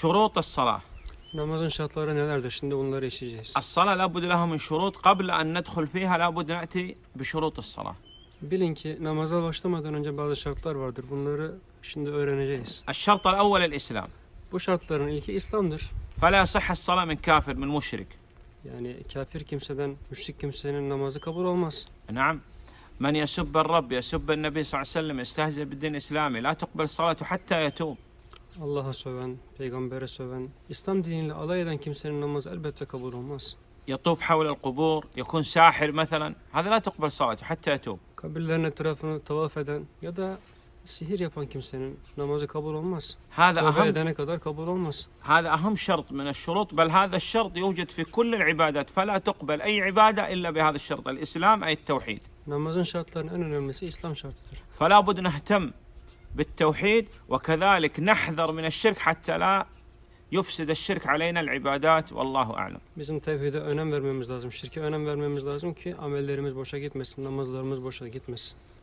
Şurut salah. Namazın şartları nelerdir? Şimdi bunları işleyeceğiz. As-sala la min şurut. Qabla an nedhul fiha la budde na'ti bi şurut salah. Bilin ki namaza başlamadan önce bazı şartlar vardır. Bunları şimdi öğreneceğiz. Eş-şart el-evvel el-İslam. Bu şartların ilki İslam'dır. Fela sihhes sala min kafir min müşrik. Yani kafir kimseden, müşrik kimsenin namazı kabul olmaz. Naam. Men yesubbe Rabb, yesubbe Nebi sallallahu aleyhi ve sellem, istehze bid-din İslami, la tukbel salatu hatta yetub. Allah'a söven, peygambere söven, İslam diniyle alay eden kimsenin namazı elbette kabul olmaz. يطوف حول القبور يكون ساحر مثلا هذا لا تقبل صلاته حتى يتوب kabirlerin etrafını tavaf eden ya da sihir yapan kimsenin namazı kabul olmaz. هذا Tövbe أهم edene kadar kabul olmaz. هذا أهم شرط من الشروط بل هذا الشرط يوجد في كل العبادات فلا تقبل أي عبادة إلا بهذا الشرط الإسلام أي التوحيد. Namazın şartlarının en önemlisi İslam şartıdır. فلا بد نهتم بالتوحيد وكذلك نحذر من الشرك حتى لا yufsid şirk aleyna ibadat vallahu a'lem. Bizim tevhide önem vermemiz lazım. Şirke önem vermemiz lazım ki amellerimiz boşa gitmesin, namazlarımız boşa gitmesin.